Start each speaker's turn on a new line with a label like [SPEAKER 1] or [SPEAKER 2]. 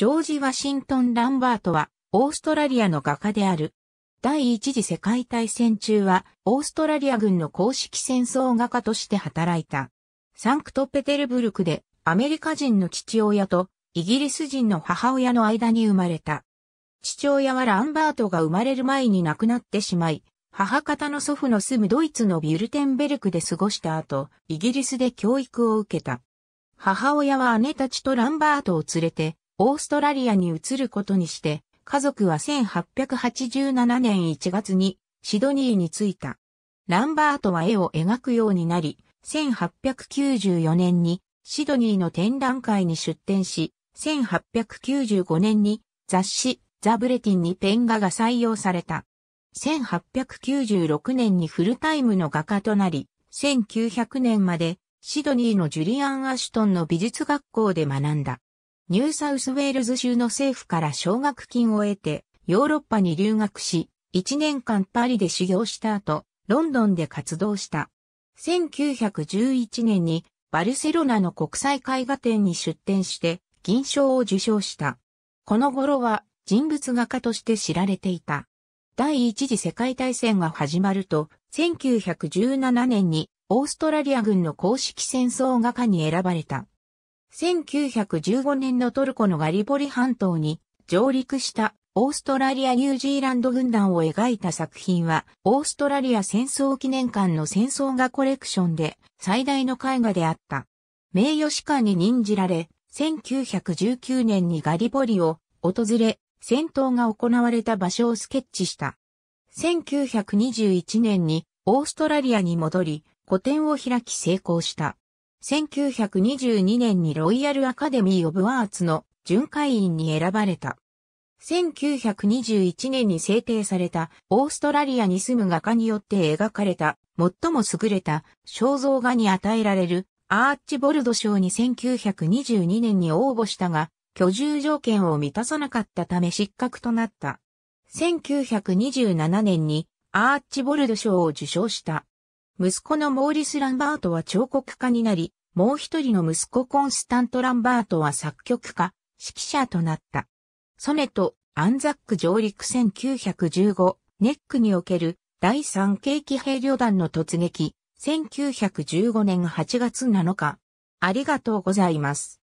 [SPEAKER 1] ジョージ・ワシントン・ランバートは、オーストラリアの画家である。第一次世界大戦中は、オーストラリア軍の公式戦争画家として働いた。サンクトペテルブルクで、アメリカ人の父親と、イギリス人の母親の間に生まれた。父親はランバートが生まれる前に亡くなってしまい、母方の祖父の住むドイツのビュルテンベルクで過ごした後、イギリスで教育を受けた。母親は姉たちとランバートを連れて、オーストラリアに移ることにして、家族は1887年1月にシドニーに着いた。ランバートは絵を描くようになり、1894年にシドニーの展覧会に出展し、1895年に雑誌ザ・ブレティンにペン画が採用された。1896年にフルタイムの画家となり、1900年までシドニーのジュリアン・アシュトンの美術学校で学んだ。ニューサウスウェールズ州の政府から奨学金を得て、ヨーロッパに留学し、1年間パリで修行した後、ロンドンで活動した。1911年にバルセロナの国際絵画展に出展して銀賞を受賞した。この頃は人物画家として知られていた。第一次世界大戦が始まると、1917年にオーストラリア軍の公式戦争画家に選ばれた。1915年のトルコのガリポリ半島に上陸したオーストラリア・ニュージーランド軍団を描いた作品は、オーストラリア戦争記念館の戦争画コレクションで最大の絵画であった。名誉士官に任じられ、1919年にガリポリを訪れ、戦闘が行われた場所をスケッチした。1921年にオーストラリアに戻り、個展を開き成功した。1922年にロイヤルアカデミー・オブ・アーツの巡回員に選ばれた。1921年に制定されたオーストラリアに住む画家によって描かれた最も優れた肖像画に与えられるアーチボルド賞に1922年に応募したが居住条件を満たさなかったため失格となった。1927年にアーチボルド賞を受賞した。息子のモーリス・ランバートは彫刻家になり、もう一人の息子コンスタント・ランバートは作曲家、指揮者となった。ソネとアンザック上陸1915ネックにおける第3景気兵旅団の突撃1915年8月7日。ありがとうございます。